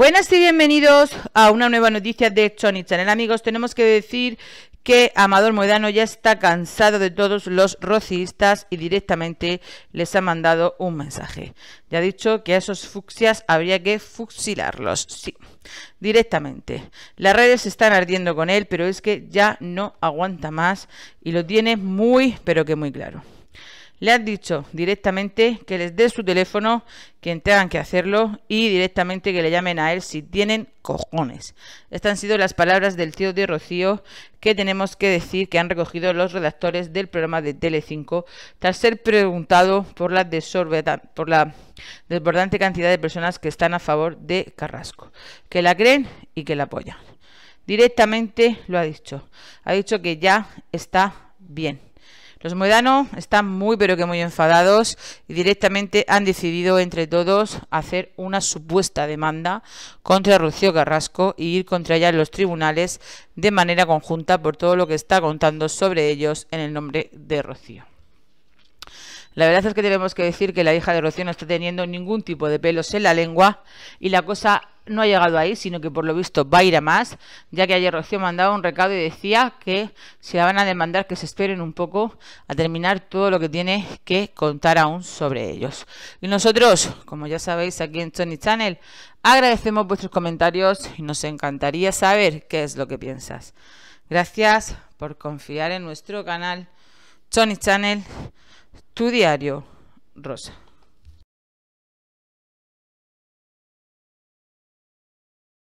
Buenas y bienvenidos a una nueva noticia de Chony Channel. Amigos, tenemos que decir que Amador Moedano ya está cansado de todos los rocistas y directamente les ha mandado un mensaje. Ya ha dicho que a esos fucsias habría que fusilarlos, sí, directamente. Las redes están ardiendo con él, pero es que ya no aguanta más y lo tiene muy, pero que muy claro le han dicho directamente que les dé su teléfono, que tengan que hacerlo, y directamente que le llamen a él si tienen cojones. Estas han sido las palabras del tío de Rocío que tenemos que decir que han recogido los redactores del programa de Telecinco tras ser preguntado por la, por la desbordante cantidad de personas que están a favor de Carrasco, que la creen y que la apoyan. Directamente lo ha dicho. Ha dicho que ya está bien. Los Moedano están muy pero que muy enfadados y directamente han decidido entre todos hacer una supuesta demanda contra Rocío Carrasco y ir contra ella en los tribunales de manera conjunta por todo lo que está contando sobre ellos en el nombre de Rocío. La verdad es que tenemos que decir que la hija de Rocío no está teniendo ningún tipo de pelos en la lengua y la cosa no ha llegado ahí, sino que por lo visto va a ir a más, ya que ayer Rocío mandaba un recado y decía que se van a demandar que se esperen un poco a terminar todo lo que tiene que contar aún sobre ellos. Y nosotros, como ya sabéis aquí en Tony Channel, agradecemos vuestros comentarios y nos encantaría saber qué es lo que piensas. Gracias por confiar en nuestro canal Tony Channel. Tu diario, Rosa.